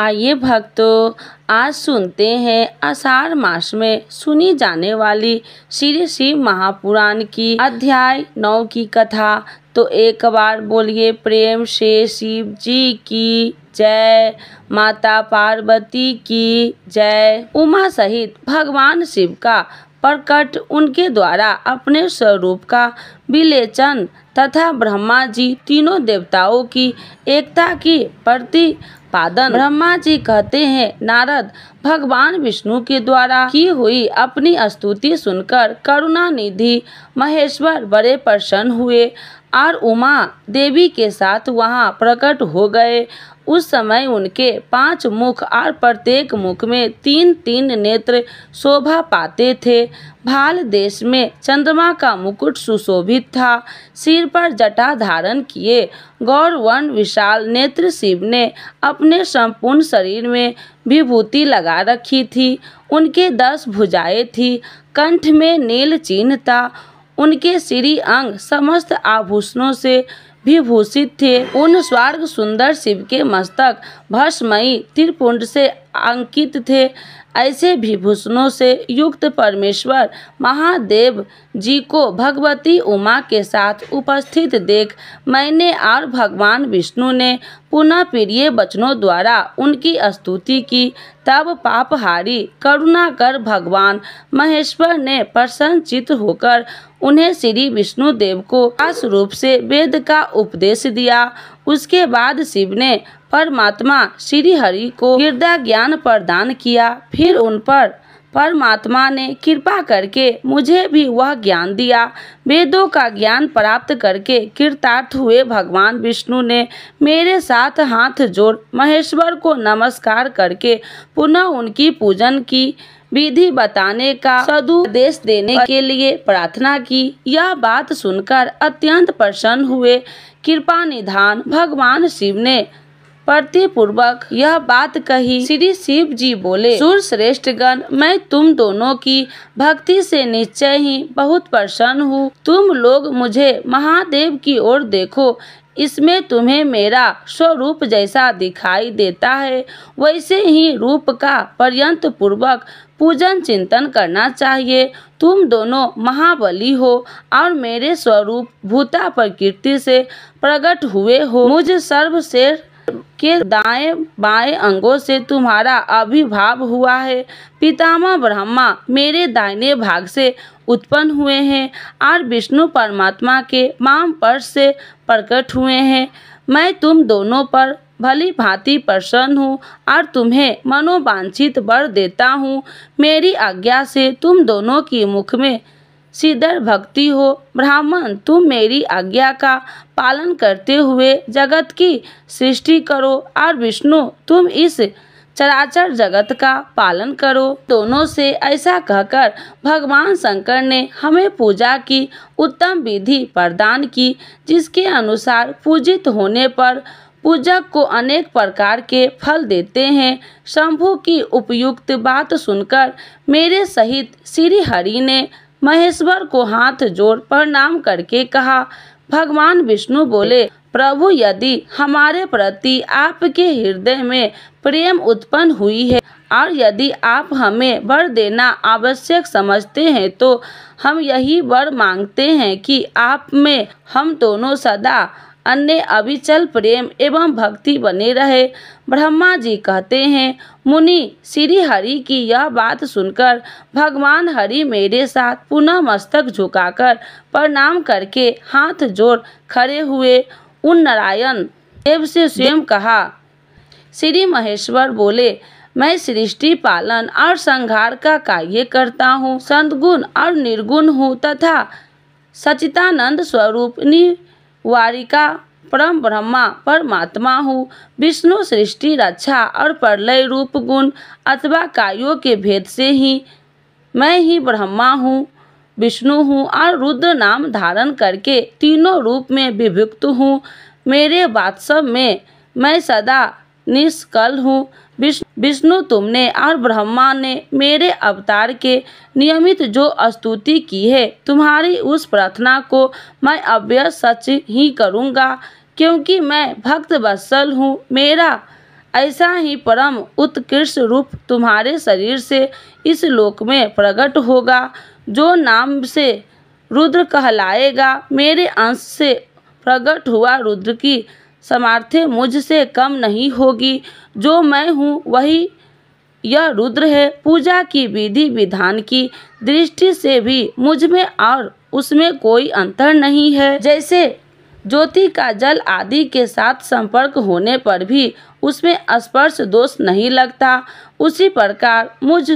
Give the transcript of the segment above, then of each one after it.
आइए भक्तों आज सुनते हैं अषाढ़ मास में सुनी जाने वाली श्री शिव महापुराण की अध्याय नौ की कथा तो एक बार बोलिए प्रेम से शिव जी की जय माता पार्वती की जय उमा सहित भगवान शिव का प्रकट उनके द्वारा अपने स्वरूप का विलेचन तथा ब्रह्मा जी तीनों देवताओं की एकता की प्रतिपादन ब्रह्मा जी कहते हैं नारद भगवान विष्णु के द्वारा की हुई अपनी स्तुति सुनकर करुणा निधि महेश्वर बड़े प्रसन्न हुए और उमा देवी के साथ वहाँ प्रकट हो गए उस समय उनके पांच मुख और प्रत्येक मुख में तीन तीन नेत्र शोभा पाते थे भाल देश में चंद्रमा का मुकुट सुशोभित था सिर पर जटा धारण किए गौरवन विशाल नेत्र शिव ने अपने संपूर्ण शरीर में विभूति लगा रखी थी उनके दस भुजाएं थी कंठ में नील चिन्ह था उनके श्री अंग समस्त आभूषणों से भी भूषित थे उन स्वर्ग सुंदर शिव के मस्तक भस्मयी त्रिपुंड से अंकित थे ऐसे विभूषणों से युक्त परमेश्वर महादेव जी को भगवती उमा के साथ उपस्थित देख मैंने और भगवान विष्णु ने पुनः प्रिय वचनों द्वारा उनकी स्तुति की तब पापहारी करुणा कर भगवान महेश्वर ने प्रसन्नचित होकर उन्हें श्री विष्णु देव को खास रूप से वेद का उपदेश दिया उसके बाद शिव ने परमात्मा श्री हरि को हृदय ज्ञान प्रदान किया फिर उन पर परमात्मा ने कृपा करके मुझे भी वह ज्ञान दिया वेदों का ज्ञान प्राप्त करके कृतार्थ हुए भगवान विष्णु ने मेरे साथ हाथ जोड़ महेश्वर को नमस्कार करके पुनः उनकी पूजन की विधि बताने का सदुपदेश देने के लिए प्रार्थना की यह बात सुनकर अत्यंत प्रसन्न हुए कृपा निधान भगवान शिव ने प्रति पूर्वक यह बात कही श्री शिव जी बोले सूर श्रेष्ठ गण मैं तुम दोनों की भक्ति से निश्चय ही बहुत प्रसन्न हूँ तुम लोग मुझे महादेव की ओर देखो इसमें तुम्हें मेरा स्वरूप जैसा दिखाई देता है वैसे ही रूप का पर्यंत पूर्वक पूजन चिंतन करना चाहिए तुम दोनों महाबली हो और मेरे स्वरूप भूता प्रकृति से प्रकट हुए हो मुझ सर्वश्रेष्ठ के दाएं बाएं अंगों से तुम्हारा अभिभाव हुआ है पितामह ब्रह्मा मेरे दाहिने भाग से उत्पन्न हुए हैं और विष्णु परमात्मा के माम पर से प्रकट हुए हैं मैं तुम दोनों पर भली भांति प्रसन्न हूँ और तुम्हें मनोवांछित बर देता हूँ मेरी आज्ञा से तुम दोनों की मुख में सीधर भक्ति हो ब्राह्मण तुम मेरी आज्ञा का पालन करते हुए जगत की सृष्टि करो और विष्णु तुम इस चराचर जगत का पालन करो दोनों से ऐसा कहकर भगवान शंकर ने हमें पूजा की उत्तम विधि प्रदान की जिसके अनुसार पूजित होने पर पूजक को अनेक प्रकार के फल देते हैं शंभु की उपयुक्त बात सुनकर मेरे सहित श्री हरि ने महेश्वर को हाथ जोड़ प्रणाम करके कहा भगवान विष्णु बोले प्रभु यदि हमारे प्रति आपके हृदय में प्रेम उत्पन्न हुई है और यदि आप हमें वर देना आवश्यक समझते हैं तो हम यही वर मांगते हैं कि आप में हम दोनों सदा अन्य अविचल प्रेम एवं भक्ति बने रहे ब्रह्मा जी कहते हैं मुनि श्री हरि की यह बात सुनकर भगवान हरि मेरे साथ पुनः मस्तक झुकाकर प्रणाम करके हाथ जोड़ खड़े हुए उन नारायण देव से स्वयं कहा श्री महेश्वर बोले मैं सृष्टि पालन और संहार का कार्य करता हूँ सदगुण और निर्गुण हूँ तथा सचितानंद स्वरूप नि वारिका परम ब्रह्मा परमात्मा हूँ विष्णु सृष्टि रक्षा और प्रलय रूप गुण अथवा कायों के भेद से ही मैं ही ब्रह्मा हूँ विष्णु हूँ और रुद्र नाम धारण करके तीनों रूप में विभुक्त हूँ मेरे वात्सव में मैं सदा निष्कल हूँ विष्णु तुमने और ब्रह्मा ने मेरे अवतार के नियमित जो स्तुति की है तुम्हारी उस प्रार्थना को मैं अव्य सच ही करूँगा क्योंकि मैं भक्त बसल हूँ मेरा ऐसा ही परम उत्कृष्ट रूप तुम्हारे शरीर से इस लोक में प्रकट होगा जो नाम से रुद्र कहलाएगा मेरे अंश से प्रकट हुआ रुद्र की सामर्थ्य मुझसे कम नहीं होगी जो मैं हूँ वही यह रुद्र है पूजा की विधि विधान की दृष्टि से भी मुझ में और उसमें कोई अंतर नहीं है जैसे ज्योति का जल आदि के साथ संपर्क होने पर भी उसमें स्पर्श दोष नहीं लगता उसी प्रकार मुझ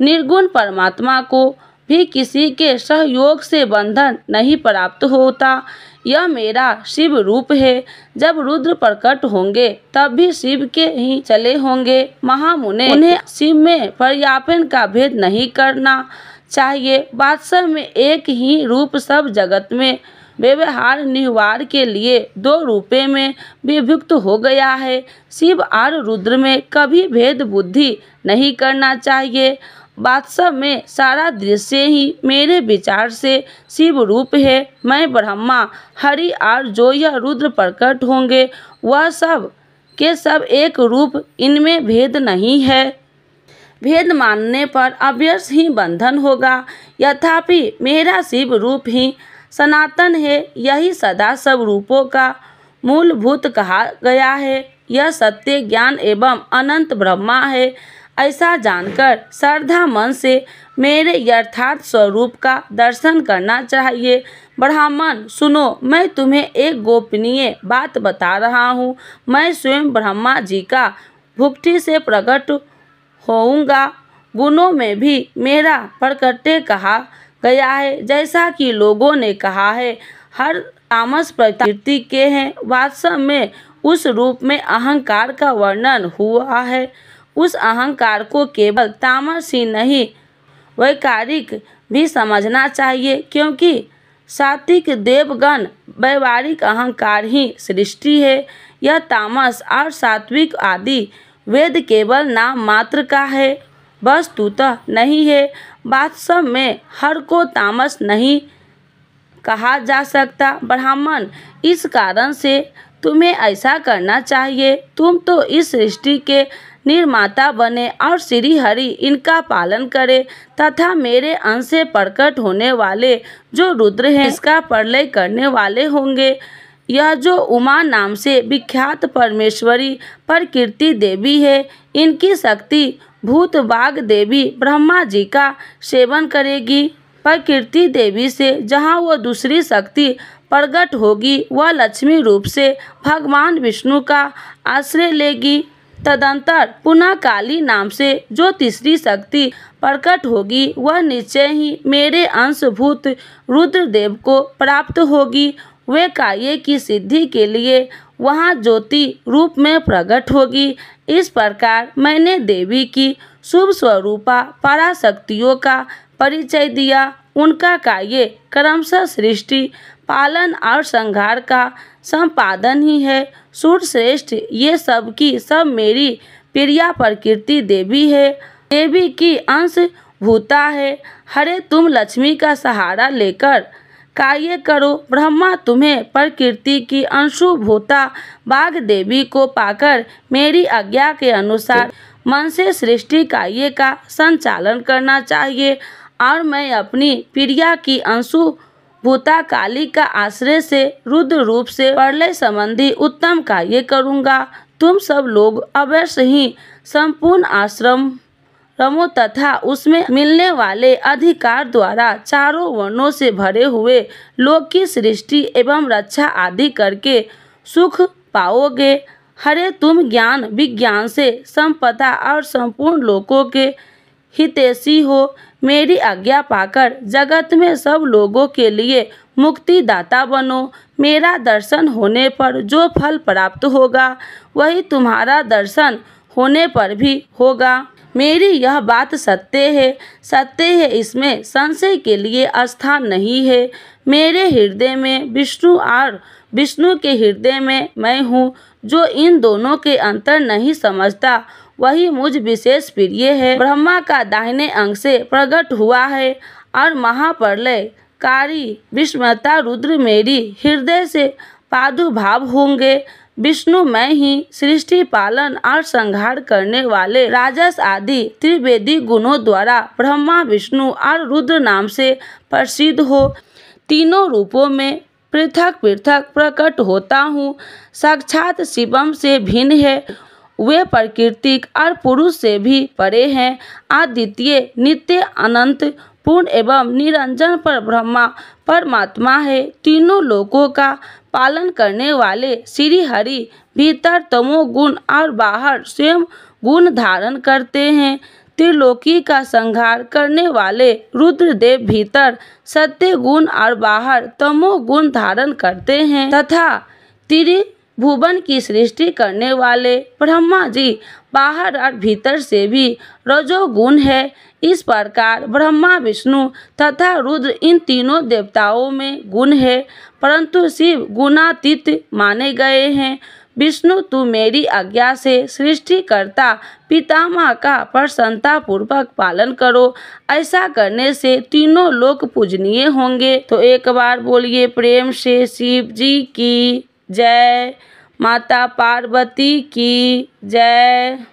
निर्गुण परमात्मा को भी किसी के सहयोग से बंधन नहीं प्राप्त होता यह मेरा शिव रूप है जब रुद्र प्रकट होंगे तब भी शिव के ही चले होंगे महामुने उन्हें शिव में पर्यापन का भेद नहीं करना चाहिए बादशाह में एक ही रूप सब जगत में व्यवहार निवार के लिए दो रूपे में विभुक्त हो गया है शिव और रुद्र में कभी भेद बुद्धि नहीं करना चाहिए वास्तव में सारा दृश्य ही मेरे विचार से शिव रूप है मैं ब्रह्मा हरि और जो यह रुद्र प्रकट होंगे वह सब के सब एक रूप इनमें भेद नहीं है भेद मानने पर अभ्यस ही बंधन होगा यथापि मेरा शिव रूप ही सनातन है यही सदा सब रूपों का मूलभूत कहा गया है यह सत्य ज्ञान एवं अनंत ब्रह्मा है ऐसा जानकर श्रद्धा मन से मेरे यथार्थ स्वरूप का दर्शन करना चाहिए ब्राह्मण सुनो मैं तुम्हें एक गोपनीय बात बता रहा हूँ मैं स्वयं ब्रह्मा जी का भुक्ति से प्रकट होऊंगा गुणों में भी मेरा प्रकटे कहा गया है जैसा कि लोगों ने कहा है हर तामस प्रकृति के हैं वास्तव में उस रूप में अहंकार का वर्णन हुआ है उस अहंकार को केवल तामसी नहीं वैकारिक भी समझना चाहिए क्योंकि सात्विक देवगण व्यवहारिक अहंकार ही सृष्टि है यह तामस और सात्विक आदि वेद केवल नाम मात्र का है वस्तुतः नहीं है वास्तव में हर को तामस नहीं कहा जा सकता ब्राह्मण इस कारण से तुम्हें ऐसा करना चाहिए तुम तो इस सृष्टि के निर्माता बने और श्री हरि इनका पालन करे तथा मेरे अंश से प्रकट होने वाले जो रुद्र हैं इसका प्रलय करने वाले होंगे यह जो उमा नाम से विख्यात परमेश्वरी प्रकृति देवी है इनकी शक्ति भूत बाघ देवी ब्रह्मा जी का सेवन करेगी प्रकृति देवी से जहाँ वो दूसरी शक्ति प्रकट होगी वह लक्ष्मी रूप से भगवान विष्णु का आश्रय लेगी तदंतर पुनः काली नाम से जो तीसरी शक्ति प्रकट होगी वह निश्चय ही मेरे अंशभूत रुद्रदेव को प्राप्त होगी वे कार्य की सिद्धि के लिए वहां ज्योति रूप में प्रकट होगी इस प्रकार मैंने देवी की शुभ स्वरूपा पराशक्तियों का परिचय दिया उनका कार्य क्रमशः सृष्टि पालन और संहार का संपादन ही है सूर्यश्रेष्ठ ये सब की सब मेरी प्रिया प्रकृति देवी है देवी की अंश भूता है हरे तुम लक्ष्मी का सहारा लेकर कार्य करो ब्रह्मा तुम्हें प्रकृति की अंशुभूता बाघ देवी को पाकर मेरी आज्ञा के अनुसार मन से सृष्टि कार्य का संचालन करना चाहिए और मैं अपनी प्रिया की अंशु भूता काली का आश्रय से रुद्र रूप से प्रलय संबंधी उत्तम कार्य करूंगा तुम सब लोग अवश्य ही संपूर्ण आश्रम रमो तथा उसमें मिलने वाले अधिकार द्वारा चारों वर्णों से भरे हुए लोक की सृष्टि एवं रक्षा आदि करके सुख पाओगे हरे तुम ज्ञान विज्ञान से संपदा और संपूर्ण लोकों के हितेशी हो मेरी आज्ञा पाकर जगत में सब लोगों के लिए मुक्तिदाता बनो मेरा दर्शन होने पर जो फल प्राप्त होगा वही तुम्हारा दर्शन होने पर भी होगा मेरी यह बात सत्य है सत्य है इसमें संशय के लिए स्थान नहीं है मेरे हृदय में विष्णु और विष्णु के हृदय में मैं हूँ जो इन दोनों के अंतर नहीं समझता वही मुझ विशेष प्रिय है ब्रह्मा का दाहिने अंग से प्रकट हुआ है और महाप्रलय कारी विष्णुता रुद्र मेरी हृदय से पादुभाव होंगे विष्णु मैं ही सृष्टि पालन और संहार करने वाले राजस आदि त्रिवेदी गुणों द्वारा ब्रह्मा विष्णु और रुद्र नाम से प्रसिद्ध हो तीनों रूपों में पृथक पृथक प्रकट होता हूँ साक्षात शिवम से भिन्न है वे प्राकृतिक और पुरुष से भी परे हैं आदित्य नित्य अनंत पूर्ण एवं निरंजन पर ब्रह्मा परमात्मा है तीनों लोकों का पालन करने वाले श्री हरि भीतर तमो गुण और बाहर स्वयं गुण धारण करते हैं त्रिलोकी का संहार करने वाले रुद्रदेव भीतर सत्य गुण और बाहर तमो गुण धारण करते हैं तथा त्रि भुवन की सृष्टि करने वाले ब्रह्मा जी बाहर और भीतर से भी रजोगुण है इस प्रकार ब्रह्मा विष्णु तथा रुद्र इन तीनों देवताओं में गुण है परंतु शिव गुणातीत माने गए हैं विष्णु तू मेरी आज्ञा से सृष्टि करता पितामह का प्रसन्नता पूर्वक पालन करो ऐसा करने से तीनों लोक पूजनीय होंगे तो एक बार बोलिए प्रेम से शिव जी की जय माता पार्वती की जय